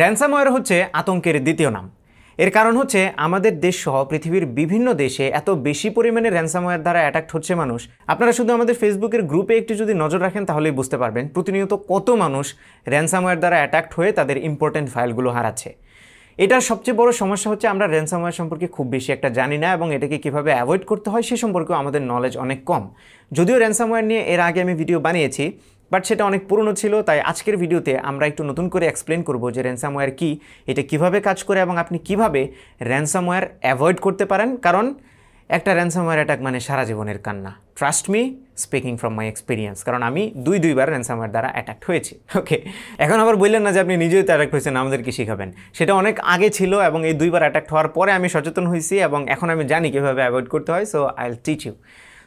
ransomware হচ্ছে আতঙ্কের দ্বিতীয় নাম এর কারণ হচ্ছে আমাদের দেশসহ পৃথিবীর বিভিন্ন দেশে এত বেশি পরিমাণে র্যানসামওয়্যার দ্বারা অ্যাট্যাক্ট হচ্ছে মানুষ আপনারা শুধু আমাদের ফেসবুকের গ্রুপে একটু যদি নজর রাখেন তাহলেই বুঝতে পারবেন প্রতিনিয়ত কত মানুষ র্যানসামওয়্যার দ্বারা অ্যাটাক্ট হয়ে তাদের ইম্পর্টেন্ট ফাইলগুলো হারাচ্ছে এটার সবচেয়ে বড় সমস্যা হচ্ছে আমরা র্যানসামওয়্যার সম্পর্কে খুব বেশি একটা জানি না এবং এটাকে কীভাবে অ্যাভয়েড করতে হয় সে সম্পর্কেও আমাদের নলেজ অনেক কম যদিও র্যানসামওয়্যার নিয়ে এর আগে আমি ভিডিও বানিয়েছি বাট সেটা অনেক পুরনো ছিল তাই আজকের ভিডিওতে আমরা একটু নতুন করে এক্সপ্লেন করব যে র্যানসামওয়্যার কী এটা কিভাবে কাজ করে এবং আপনি কিভাবে র্যানসামওয়্যার অ্যাভয়েড করতে পারেন কারণ একটা র্যানসামওয়্যার অ্যাটাক মানে সারা জীবনের কান্না trust me speaking from my experience কারণ আমি দুই দুইবার র্যানসামওয়্যার দ্বারা অ্যাটাক হয়েছি ওকে এখন আবার বললেন না যে আপনি নিজেই তো অ্যাটাক্ট হয়েছেন আমাদেরকে শিখাবেন সেটা অনেক আগে ছিল এবং এই দুইবার অ্যাটাক্ট হওয়ার পরে আমি সচেতন হয়েছি এবং এখন আমি জানি কীভাবে অ্যাভয়েড করতে হয় so I will teach you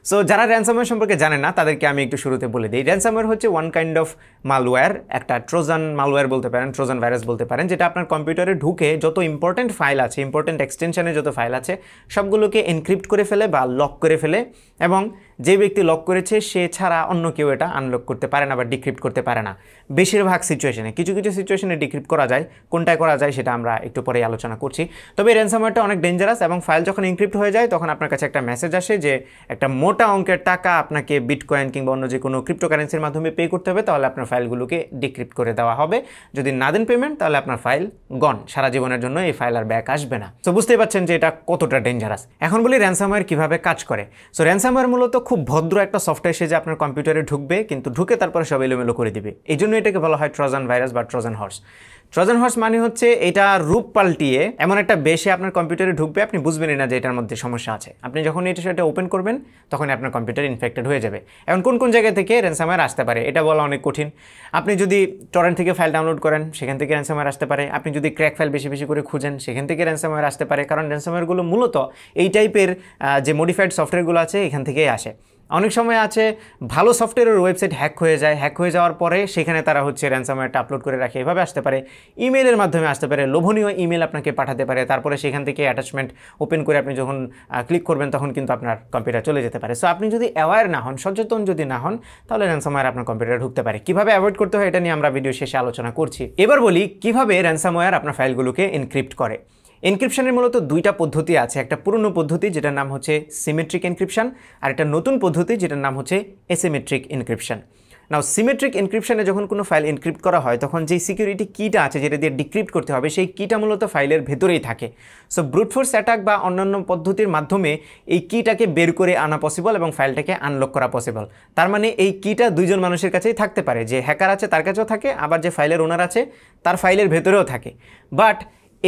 so যারা র্যানসামওয়্যার সম্পর্কে জানে না তাদেরকে আমি একটু শুরুতে বলে দিই র্যানসামওয়্যার হচ্ছে ওয়ান কাইন্ড অফ মালওয়্যার একটা ট্রোজান মালওয়্যার বলতে পারেন ট্রোজান ভাইরাস বলতে পারেন যেটা আপনার কম্পিউটারে ঢুকে যত ইম্পর্টেন্ট ফাইল আছে ইম্পর্টেন্ট এক্সটেনশানে যত ফাইল আছে সবগুলোকে এনক্রিপ্ট করে ফেলে বা লক করে ফেলে এবং যে ব্যক্তি লক করেছে সে ছাড়া অন্য কেউ এটা আনলক করতে পারে না বা ডিক্রিপ্ট করতে পারে না বেশিরভাগ সিচুয়েশনে কিছু কিছু সিচুয়েশনে ডিক্রিপ্ট করা যায় কোনটায় করা যায় সেটা আমরা একটু পরে আলোচনা করছি তবে র্যানসামওয়্যারটা অনেক ডেঞ্জারাস এবং ফাইল যখন এনক্রিপ্ট হয়ে যায় তখন আপনার কাছে একটা মেসেজ আসে যে একটা মোট মোটা অঙ্কের টাকা আপনাকে বিটকয়েন কিংবা অন্য যে কোনো ক্রিপ্টোকারেন্সির মাধ্যমে পে করতে হবে তাহলে আপনার ফাইলগুলোকে ডিক্রিপ্ট করে দেওয়া হবে যদি না দেন পেমেন্ট তাহলে আপনার ফাইল গন সারা জীবনের জন্য এই ফাইল আর ব্যাক আসবে না তো বুঝতেই পারছেন যে এটা কতটা ডেঞ্জারাস এখন বলি র্যানসামওয়্যার কীভাবে কাজ করে সো র্যানসামওয়্যার মূলত খুব ভদ্র একটা সফটওয়্যার সে যে আপনার কম্পিউটারে ঢুকবে কিন্তু ঢুকে তারপরে সব এলোমেলো করে দিবে এই জন্য এটাকে বলা হয় ট্রজান ভাইরাস বা ট্রজান হর্স ট্রজান হর্স মানে হচ্ছে এটা রূপ পাল্টিয়ে এমন একটা বেশে আপনার কম্পিউটারে ঢুকবে আপনি বুঝবেনই না যে এটার মধ্যে সমস্যা আছে আপনি যখন এটা সেটা ওপেন করবেন তখন আপনার কম্পিউটার ইনফেক্টেড হয়ে যাবে এখন কোন কোন জায়গা থেকে র্যানসামার আসতে পারে এটা বলা অনেক কঠিন আপনি যদি টরেন্ট থেকে ফাইল ডাউনলোড করেন সেখান থেকে র্যানসামার আসতে পারে আপনি যদি ক্র্যাক ফাইল বেশি বেশি করে খুঁজেন সেখান থেকে র্যানসামার আসতে পারে কারণ র্যানসামারগুলো মূলত এই টাইপের যে মডিফাইড সফটওয়্যারগুলো আছে এখান থেকেই আসে অনেক সময় আছে ভালো সফটওয়্যারের ওয়েবসাইট হ্যাক হয়ে যায় হ্যাক হয়ে যাওয়ার পরে সেখানে তারা হচ্ছে র্যানসামওয়্যারটা আপলোড করে রাখে এভাবে আসতে পারে ইমেলের মাধ্যমে আসতে পারে লোভনীয় ইমেল আপনাকে পাঠাতে পারে তারপরে সেখান থেকে অ্যাটাচমেন্ট ওপেন করে আপনি যখন ক্লিক করবেন তখন কিন্তু আপনার কম্পিউটার চলে যেতে পারে সো আপনি যদি অ্যাওয়ার না হন সচেতন যদি না হন তাহলে র্যান্সামওয়্যার আপনার কম্পিউটার ঢুকতে পারে কীভাবে অ্যাভয়েড করতে হয় এটা নিয়ে আমরা ভিডিও শেষে আলোচনা করছি এবার বলি কিভাবে র্যানসামওয়্যার আপনার ফাইলগুলোকে এনক্রিপ্ট করে এনক্রিপশানের মূলত দুইটা পদ্ধতি আছে একটা পুরনো পদ্ধতি যেটার নাম হচ্ছে সিমেট্রিক এনক্রিপশন আর একটা নতুন পদ্ধতি যেটার নাম হচ্ছে এসিমেট্রিক এনক্রিপশন নাও সিমেট্রিক এনক্রিপশানে যখন কোনো ফাইল এনক্রিপ্ট করা হয় তখন যেই সিকিউরিটি কিটা আছে যেটা দিয়ে ডিক্রিপ্ট করতে হবে সেই কিটা মূলত ফাইলের ভেতরেই থাকে সো ব্রুটফোর্স অ্যাটাক বা অন্যান্য পদ্ধতির মাধ্যমে এই কিটাকে বের করে আনা পসিবল এবং ফাইলটাকে আনলক করা পসিবল তার মানে এই কিটা দুইজন মানুষের কাছেই থাকতে পারে যে হ্যাকার আছে তার কাছেও থাকে আবার যে ফাইলের ওনার আছে তার ফাইলের ভেতরেও থাকে বাট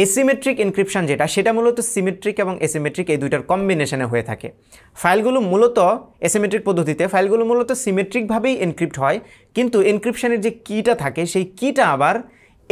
এসিমেট্রিক ইনক্রিপশান যেটা সেটা মূলত সিমেট্রিক এবং এসিমেট্রিক এই দুইটার কম্বিনেশনে হয়ে থাকে ফাইলগুলো মূলত এসিমেট্রিক পদ্ধতিতে ফাইলগুলো মূলত সিমেট্রিকভাবেই এনক্রিপ্ট হয় কিন্তু এনক্রিপশানের যে কিটা থাকে সেই কিটা আবার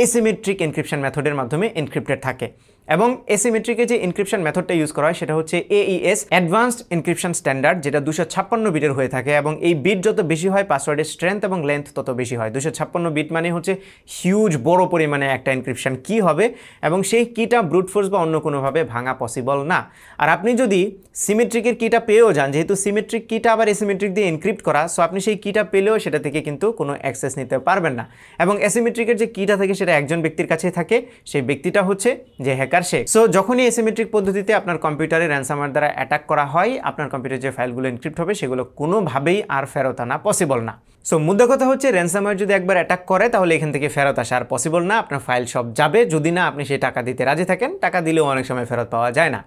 এসিমেট্রিক এনক্রিপশান মেথডের মাধ্যমে এনক্রিপ্টেড থাকে এবং এসিমেট্রিকে যে এনক্রিপশন মেথডটা ইউজ করা হয় সেটা হচ্ছে এইএস অ্যাডভান্সড এনক্রিপশন স্ট্যান্ডার্ড যেটা দুশো ছাপ্পান্ন বিটের হয়ে থাকে এবং এই বিট যত বেশি হয় পাসওয়ার্ডের স্ট্রেংথ এবং লেন্থ তত বেশি হয় দুশো ছাপ্পান্ন বিট মানে হচ্ছে হিউজ বড় পরিমাণে একটা এনক্রিপশন কি হবে এবং সেই কিটা ব্রুটফোর্স ফোর্স বা অন্য কোনোভাবে ভাঙা পসিবল না আর আপনি যদি সিমেট্রিকের কিটা পেয়েও যান যেহেতু সিমেট্রিক কিটা আবার এসিমেট্রিক দিয়ে এনক্রিপ্ট করা সো আপনি সেই কিটা পেলেও সেটা থেকে কিন্তু কোনো অ্যাক্সেস নিতে পারবেন না এবং এসিমেট্রিকের যে কিটা থাকে সেটা একজন ব্যক্তির কাছে থাকে সেই ব্যক্তিটা হচ্ছে যে হ্যাকার হ্যাকার সে সো যখনই এসিমেট্রিক পদ্ধতিতে আপনার কম্পিউটারে র্যানসামার দ্বারা অ্যাটাক করা হয় আপনার কম্পিউটারে যে ফাইলগুলো এনক্রিপ্ট হবে সেগুলো কোনোভাবেই আর ফেরত আনা পসিবল না সো মুদ্রা কথা হচ্ছে র্যানসামার যদি একবার অ্যাটাক করে তাহলে এখান থেকে ফেরত আসা আর পসিবল না আপনার ফাইল সব যাবে যদি না আপনি সেই টাকা দিতে রাজি থাকেন টাকা দিলেও অনেক সময় ফেরত পাওয়া যায় না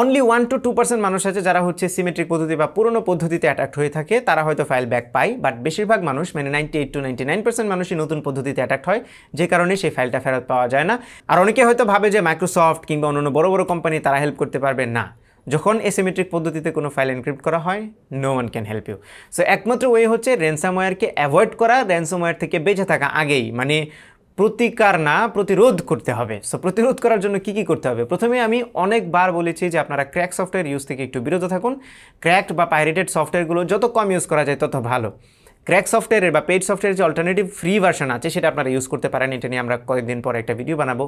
only one to two percent মানুষ আছে যারা হচ্ছে সিমেট্রিক পদ্ধতি বা পুরনো পদ্ধতিতে অ্যাট্যাক্ট হয়ে থাকে তারা হয়তো ফাইল ব্যাক পায় বাট বেশিরভাগ মানুষ মানে ninety eight to ninety nine percent মানুষই নতুন পদ্ধতিতে অ্যাট্যাক্ট হয় যে কারণে সেই ফাইলটা ফেরত পাওয়া যায় না আর অনেকে হয়তো ভাবে যে মাইক্রোসফট কিংবা অন্য বড় বড় কোম্পানি তারা হেল্প করতে পারবে না যখন এসিমেট্রিক পদ্ধতিতে কোনো ফাইল এনক্রিপ্ট করা হয় no one can help you so একমাত্র ওয়ে হচ্ছে র্যানসামওয়্যারকে অ্যাভয়েড করা র্যানসামওয়্যার থেকে বেঁচে থাকা আগেই মানে প্রতিকার না প্রতিরোধ করতে হবে সো প্রতিরোধ করার জন্য কি কি করতে হবে প্রথমে আমি অনেকবার বলেছি যে আপনারা ক্র্যাক সফটওয়্যার ইউজ থেকে একটু বিরত থাকুন ক্র্যাকড বা পাইরেটেড সফটওয়্যারগুলো যত কম ইউজ করা যায় তত ভালো ক্র্যাক সফটওয়্যারের বা পেড সফটওয়্যারের যে অল্টারনেটিভ ফ্রি ভার্সন আছে সেটা আপনারা ইউজ করতে পারেন এটা নিয়ে আমরা কয়েকদিন পরে একটা ভিডিও বানাবো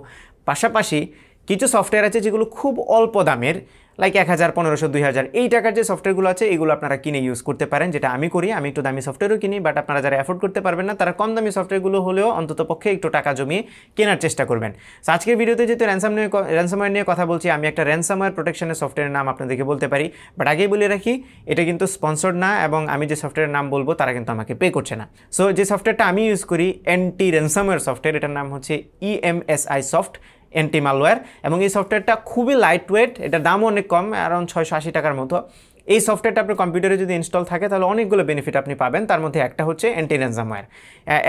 পাশাপাশি কিছু সফটওয়্যার আছে যেগুলো খুব অল্প দামের লাইক এক হাজার পনেরোশো দুই হাজার এই টাকার যে সফটওয়্যারগুলো আছে এগুলো আপনারা কিনে ইউজ করতে পারেন যেটা আমি করি আমি একটু দামি সফটওয়্যারও কিনি বাট আপনারা যারা অ্যাফোর্ড করতে পারবেন না তারা কম দামি সফটওয়্যারগুলো হলেও অন্তত পক্ষে একটু টাকা জমিয়ে কেনার চেষ্টা করবেন সো আজকের ভিডিওতে যেহেতু র্যানসাম নিয়ে র্যানসামওয়্যার নিয়ে কথা বলছি আমি একটা র্যানসামওয়্যার প্রোটেকশনের সফটওয়্যারের নাম আপনাদেরকে বলতে পারি বাট আগেই বলে রাখি এটা কিন্তু স্পন্সর্ড না এবং আমি যে সফটওয়্যারের নাম বলবো তারা কিন্তু আমাকে পে করছে না সো যে সফটওয়্যারটা আমি ইউজ করি অ্যান্টি র্যানসামওয়্যার সফটওয়্যার এটার নাম হচ্ছে EMSI e soft anti malware এবং এই সফটওয়্যারটা খুবই লাইট ওয়েট এটার দামও অনেক কম অ্যারাউন্ড ছয়শো আশি টাকার মতো এই সফটওয়্যারটা আপনার কম্পিউটারে যদি ইনস্টল থাকে তাহলে অনেকগুলো বেনিফিট আপনি পাবেন তার মধ্যে একটা হচ্ছে অ্যান্টি র্যানসামওয়্যার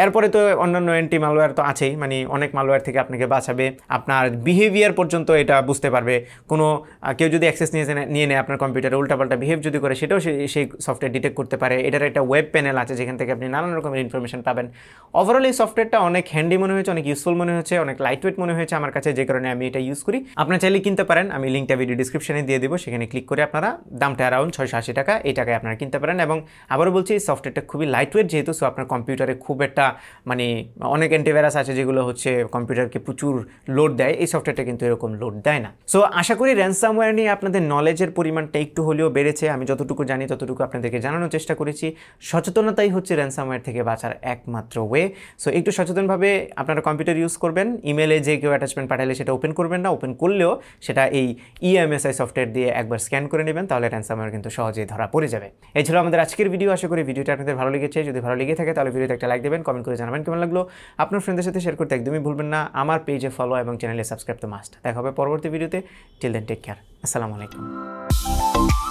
এরপরে তো অন্যান্য অ্যান্টি মালওয়্যার তো আছেই মানে অনেক মালওয়্যার থেকে আপনাকে বাঁচাবে আপনার বিহেভিয়ার পর্যন্ত এটা বুঝতে পারবে কোনো কেউ যদি অ্যাক্সেস নিয়ে নিয়ে নেয় আপনার কম্পিউটারে উল্টাপাল্টা বিহেভ যদি করে সেটাও সেই সফটওয়্যার ডিটেক্ট করতে পারে এটার একটা ওয়েব প্যানেল আছে যেখান থেকে আপনি নানান রকমের ইনফরমেশন পাবেন ওভারঅল এই সফটওয়্যারটা অনেক হ্যান্ডি মনে হয়েছে অনেক ইউজফুল মনে হয়েছে অনেক লাইটওয়েট মনে হয়েছে আমার কাছে যে কারণে আমি এটা ইউজ করি আপনার চাইলে কিনতে পারেন আমি লিঙ্কটা ভিডিও ডিসক্রিপশনে দিয়ে দেবো সেখানে ক্লিক করে আপনারা দামটা অ্যারাউন্ড গরম ছয়শো আশি টাকা এই টাকায় আপনারা কিনতে পারেন এবং আবারও বলছি এই সফটওয়্যারটা খুবই লাইট ওয়েট যেহেতু সো আপনার কম্পিউটারে খুব একটা মানে অনেক অ্যান্টিভাইরাস আছে যেগুলো হচ্ছে কম্পিউটারকে প্রচুর লোড দেয় এই সফটওয়্যারটা কিন্তু এরকম লোড দেয় না সো আশা করি র্যানসামওয়্যার নিয়ে আপনাদের নলেজের পরিমাণটা একটু হলেও বেড়েছে আমি যতটুকু জানি ততটুকু আপনাদেরকে জানানোর চেষ্টা করেছি সচেতনতাই হচ্ছে র্যানসামওয়্যার থেকে বাঁচার একমাত্র ওয়ে সো একটু সচেতনভাবে আপনারা কম্পিউটার ইউজ করবেন ইমেলে যে কেউ অ্যাটাচমেন্ট পাঠালে সেটা ওপেন করবেন না ওপেন করলেও সেটা এই ইএমএসআই e সফটওয়্যার দিয়ে একবার স্ক্যান করে নেবেন তাহলে র্যানসামওয়্যার কিন্তু সহজে ধরা পড়ে যাবে এই ছিল আমাদের আজকের ভিডিও আশা করি ভিডিওটা আপনাদের ভালো লেগেছে যদি ভালো লেগে থাকে তাহলে ভিডিওতে একটা লাইক দেবেন কমেন্ট করে জানাবেন কেমন লাগলো আপনার ফ্রেন্ডের সাথে শেয়ার করতে একদমই ভুলবেন না আমার পেজে ফলো এবং চ্যানেলে সাবস্ক্রাইব তো মাস্ট দেখা হবে পরবর্তী ভিডিওতে টিল দেন টেক কেয়ার আসসালামু আলাইকুম